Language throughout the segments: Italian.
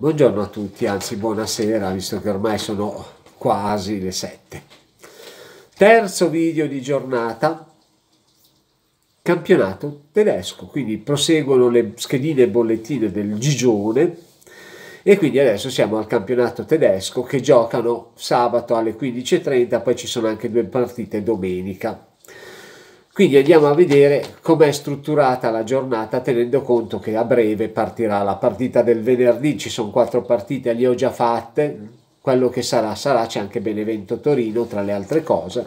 Buongiorno a tutti, anzi buonasera, visto che ormai sono quasi le 7. Terzo video di giornata, campionato tedesco, quindi proseguono le schedine e bollettine del Gigione e quindi adesso siamo al campionato tedesco che giocano sabato alle 15.30, poi ci sono anche due partite domenica. Quindi andiamo a vedere com'è strutturata la giornata tenendo conto che a breve partirà la partita del venerdì, ci sono quattro partite, le ho già fatte, quello che sarà sarà, c'è anche Benevento Torino tra le altre cose.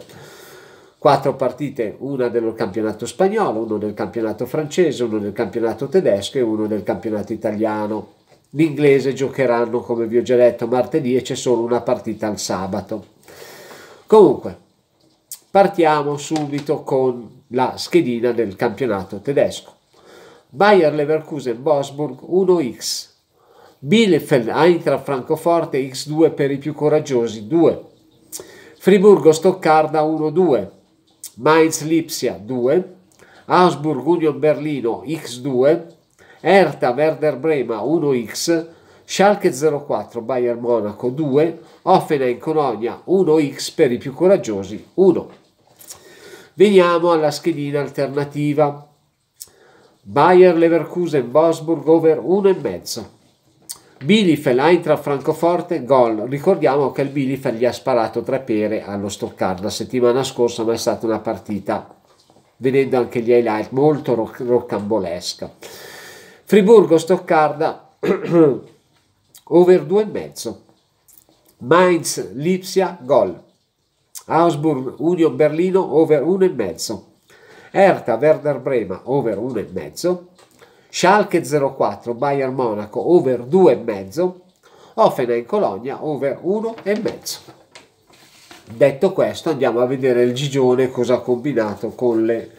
Quattro partite, una del campionato spagnolo, uno del campionato francese, uno del campionato tedesco e uno del campionato italiano. L'inglese giocheranno, come vi ho già detto, martedì e c'è solo una partita al sabato. Comunque, partiamo subito con la schedina del campionato tedesco. Bayer Leverkusen Bosburg 1x, Bielefeld Eintracht Francoforte x2 per i più coraggiosi 2, Friburgo Stoccarda 1-2, Mainz Lipsia 2, Augsburg Union Berlino x2, Erta Werder Brema 1x, Schalke 04 Bayern Monaco 2, Offenheim Colonia 1x per i più coraggiosi 1. Veniamo alla schedina alternativa. Bayer Leverkusen Wolfsburg over 1,5. Bielefeld Eintracht Francoforte gol. Ricordiamo che il Bielefeld gli ha sparato tre pere allo Stoccarda la settimana scorsa, ma è stata una partita vedendo anche gli highlight molto roc- roccambolesca. Friburgo Stoccarda over 2,5. Mainz Lipsia gol. Augsburg Union Berlino over 1,5, Hertha Werder Brema over 1,5, Schalke 04 Bayern Monaco over 2,5, Offenheim Colonia over 1,5. Detto questo andiamo a vedere il Gigione cosa ha combinato con le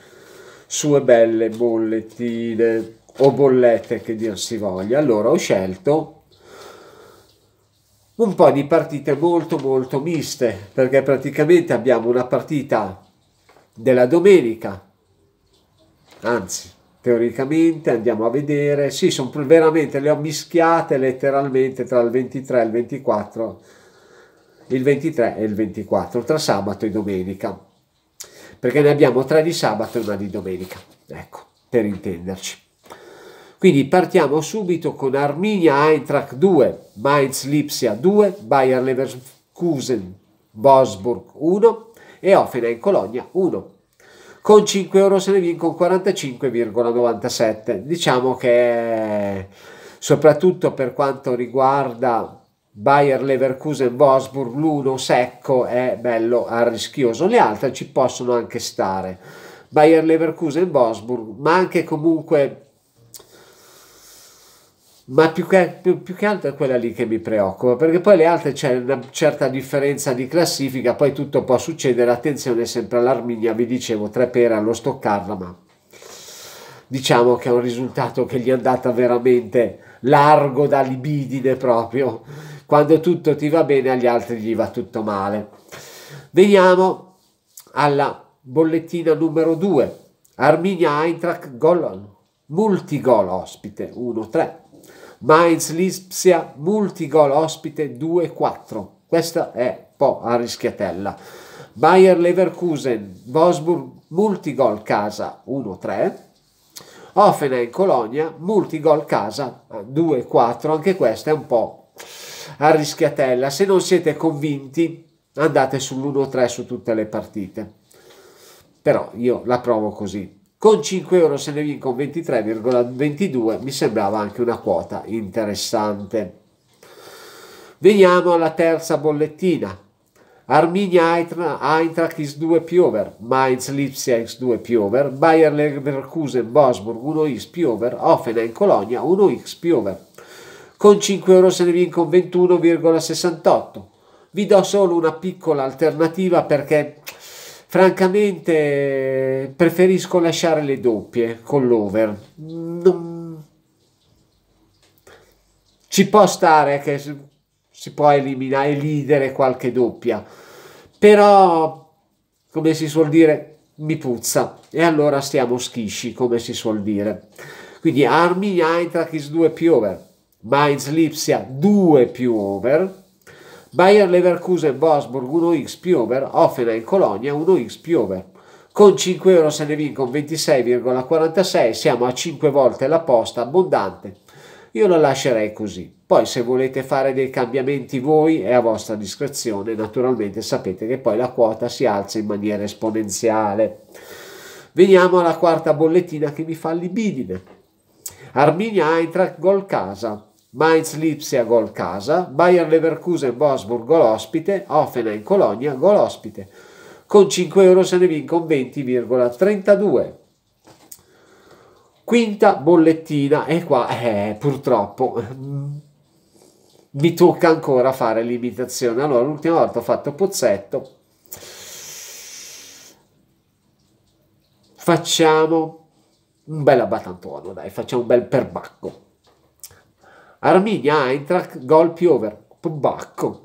sue belle bollettine o bollette che dir si voglia. Allora ho scelto un po' di partite molto molto miste, perché praticamente abbiamo una partita della domenica, anzi teoricamente andiamo a vedere, sì, sono veramente, le ho mischiate letteralmente tra il 23 e il 24, il 23 e il 24, tra sabato e domenica, perché ne abbiamo tre di sabato e una di domenica, ecco, per intenderci. Quindi partiamo subito con Arminia Eintracht 2, Mainz Lipsia 2, Bayer Leverkusen Wolfsburg 1 e Offenheim Colonia 1. Con 5 euro se ne vincono 45,97. Diciamo che soprattutto per quanto riguarda Bayer Leverkusen Wolfsburg l'uno secco è bello arrischioso, le altre ci possono anche stare. Bayer Leverkusen Wolfsburg, ma anche comunque ma più che, più, più che, altro è quella lì che mi preoccupa, perché poi le altre c'è una certa differenza di classifica, poi tutto può succedere, attenzione sempre all'Arminia, vi dicevo, tre pere allo stoccarla, ma diciamo che è un risultato che gli è andata veramente largo da libidine proprio, quando tutto ti va bene agli altri gli va tutto male. Veniamo alla bollettina numero 2, Arminia Eintracht gol, multigol ospite 1-3 Mainz, Lipsia, multigol ospite 2-4. Questa è un po' a rischiatella. Bayer Leverkusen, Wolfsburg, multigol casa 1-3. Offenheim Colonia, multigol casa 2-4. Anche questa è un po' a rischiatella. Se non siete convinti, andate sull'1-3 su tutte le partite. Però io la provo così con 5 euro se ne vinco 23,22 mi sembrava anche una quota interessante. Veniamo alla terza bollettina. Arminia Eintracht X2 Piover, Mainz Lipsia X2 Piover, Bayer Leverkusen Bosburg 1X Piover, Offenheim Colonia 1X Piover. Con 5 euro se ne vinco 21,68. Vi do solo una piccola alternativa perché francamente preferisco lasciare le doppie con l'over. Non... Ci può stare che si può eliminare, e elidere qualche doppia, però come si suol dire mi puzza e allora stiamo schisci come si suol dire. Quindi Arminia Eintracht is 2 più over, Mainz Lipsia 2 più over, Bayer Leverkusen Bosburg 1x Piover, Offenheim Colonia 1x Piover. Con 5 euro se ne vincono 26,46, siamo a 5 volte la posta abbondante. Io la lascerei così. Poi se volete fare dei cambiamenti voi è a vostra discrezione, naturalmente sapete che poi la quota si alza in maniera esponenziale. Veniamo alla quarta bollettina che mi fa libidine. Arminia Eintracht Gol Casa Mainz Lipsia gol casa, Bayern Leverkusen Bosburg gol ospite, Offenheim Colonia gol ospite. Con 5 euro se ne vincono 20,32. Quinta bollettina e qua eh, purtroppo mm, mi tocca ancora fare l'imitazione. Allora l'ultima volta ho fatto Pozzetto. Facciamo un bel abbatantuono, dai, facciamo un bel perbacco. Arminia Eintracht gol più over. Pobacco.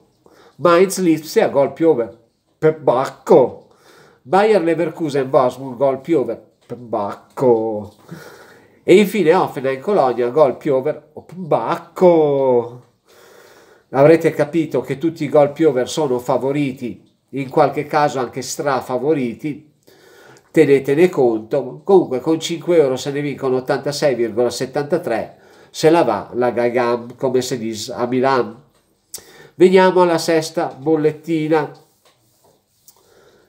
Mainz Lipsia gol più over. Pebacco. Bayer Leverkusen Wolfsburg gol più over. Pebacco. E infine Offenheim Colonia gol più over. Pebacco. Avrete capito che tutti i gol più over sono favoriti, in qualche caso anche strafavoriti. Tenetene conto. Comunque con 5 euro se ne vincono 86,73 se la va la Gagam, come si dice a Milano. Veniamo alla sesta bollettina.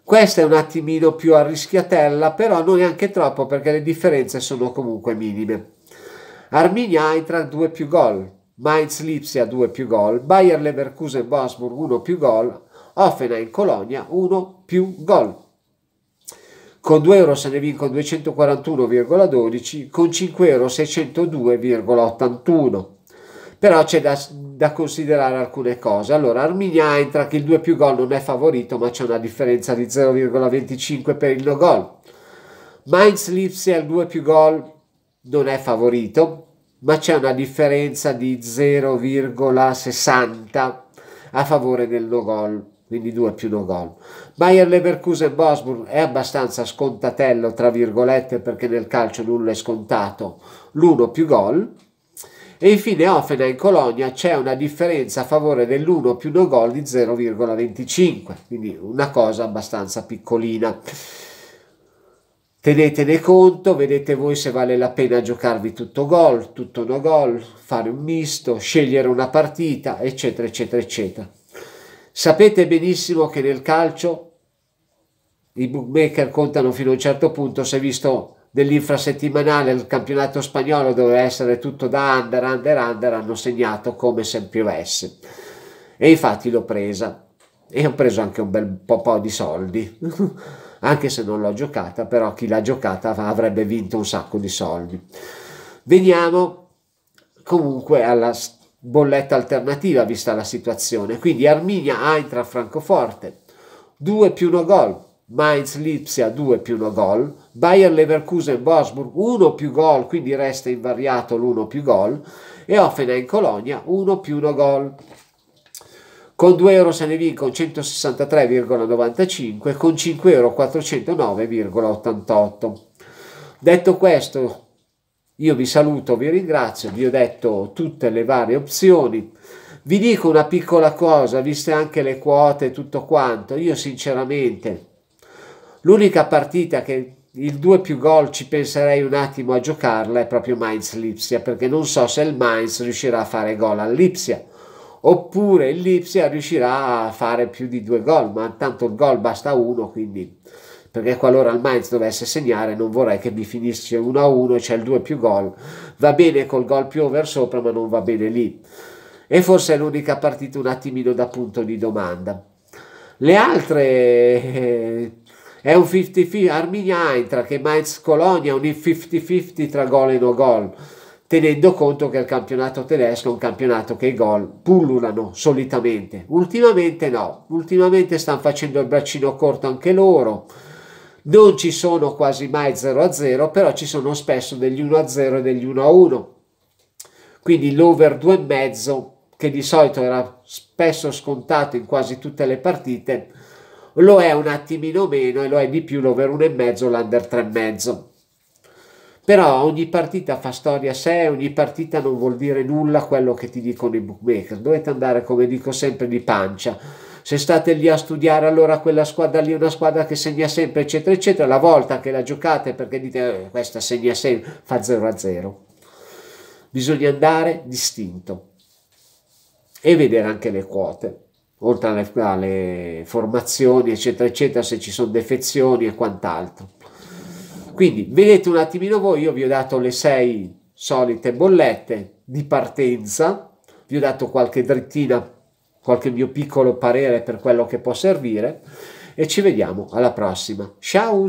Questa è un attimino più arrischiatella, però non neanche troppo perché le differenze sono comunque minime. Arminia Eintracht 2 più gol, Mainz Lipsia 2 più gol, Bayer Leverkusen Bosburg 1 più gol, Offenheim Colonia 1 più gol con 2 euro se ne vinco 241,12, con 5 euro 602,81. Però c'è da, da, considerare alcune cose. Allora, Arminia entra che il 2 più gol non è favorito, ma c'è una differenza di 0,25 per il no gol. Mainz Lipsia al 2 più gol non è favorito, ma c'è una differenza di 0,60 a favore del no gol quindi due più 2 gol. Bayern Leverkusen Bosburg è abbastanza scontatello, tra virgolette, perché nel calcio nulla è scontato, l'uno più gol. E infine Offenheim Colonia c'è una differenza a favore dell'uno più 2 gol di 0,25, quindi una cosa abbastanza piccolina. Tenetene conto, vedete voi se vale la pena giocarvi tutto gol, tutto no gol, fare un misto, scegliere una partita, eccetera, eccetera, eccetera. Sapete benissimo che nel calcio i bookmaker contano fino a un certo punto, si è visto nell'infrasettimanale il campionato spagnolo doveva essere tutto da under, under, under, hanno segnato come se piovesse. E infatti l'ho presa e ho preso anche un bel po', po di soldi, anche se non l'ho giocata, però chi l'ha giocata avrebbe vinto un sacco di soldi. Veniamo comunque alla storia bolletta alternativa vista la situazione. Quindi Arminia entra a Francoforte, 2 più 1 gol, Mainz Lipsia 2 più 1 gol, Bayern Leverkusen Bosburg 1 più gol, quindi resta invariato l'1 più gol, e Offenheim Colonia 1 più 1 gol. Con 2 euro se ne vincono 163,95, con 5 euro 409,88. Detto questo, io vi saluto, vi ringrazio, vi ho detto tutte le varie opzioni. Vi dico una piccola cosa, viste anche le quote e tutto quanto, io sinceramente l'unica partita che il 2 più gol ci penserei un attimo a giocarla è proprio Mainz-Lipsia perché non so se il Mainz riuscirà a fare gol all'Ipsia oppure il Lipsia riuscirà a fare più di due gol ma tanto il gol basta uno quindi perché qualora il Mainz dovesse segnare non vorrei che mi finisse 1-1 e c'è il 2 più gol. Va bene col gol più over sopra, ma non va bene lì. E forse è l'unica partita un attimino da punto di domanda. Le altre eh, è un 50-50 Arminia Intra che Mainz Colonia, un 50-50 tra gol e no gol, tenendo conto che il campionato tedesco è un campionato che i gol pullulano solitamente. Ultimamente no, ultimamente stanno facendo il braccino corto anche loro non ci sono quasi mai 0 a 0, però ci sono spesso degli 1 a 0 e degli 1 a 1. Quindi l'over 2,5 che di solito era spesso scontato in quasi tutte le partite, lo è un attimino meno e lo è di più l'over 1,5 l'under 3,5. Però ogni partita fa storia a sé, ogni partita non vuol dire nulla quello che ti dicono i bookmaker. Dovete andare, come dico sempre, di pancia se state lì a studiare allora quella squadra lì è una squadra che segna sempre, eccetera, eccetera, la volta che la giocate perché dite eh, questa segna sempre, fa 0 a 0. Bisogna andare distinto e vedere anche le quote, oltre alle, alle formazioni, eccetera, eccetera, se ci sono defezioni e quant'altro. Quindi vedete un attimino voi, io vi ho dato le 6 solite bollette di partenza, vi ho dato qualche drittina qualche mio piccolo parere per quello che può servire e ci vediamo alla prossima. Ciao!